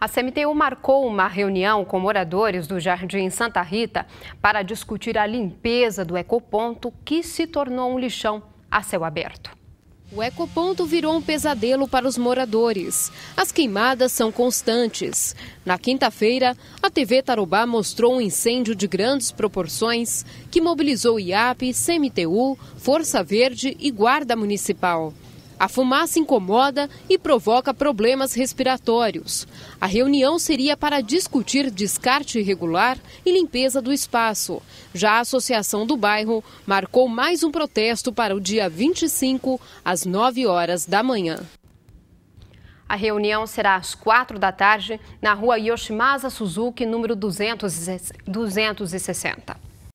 A CMTU marcou uma reunião com moradores do Jardim Santa Rita para discutir a limpeza do ecoponto que se tornou um lixão a céu aberto. O ecoponto virou um pesadelo para os moradores. As queimadas são constantes. Na quinta-feira, a TV Tarobá mostrou um incêndio de grandes proporções que mobilizou IAP, CMTU, Força Verde e Guarda Municipal. A fumaça incomoda e provoca problemas respiratórios. A reunião seria para discutir descarte irregular e limpeza do espaço. Já a Associação do Bairro marcou mais um protesto para o dia 25, às 9 horas da manhã. A reunião será às quatro da tarde na rua Yoshimasa Suzuki, número 260.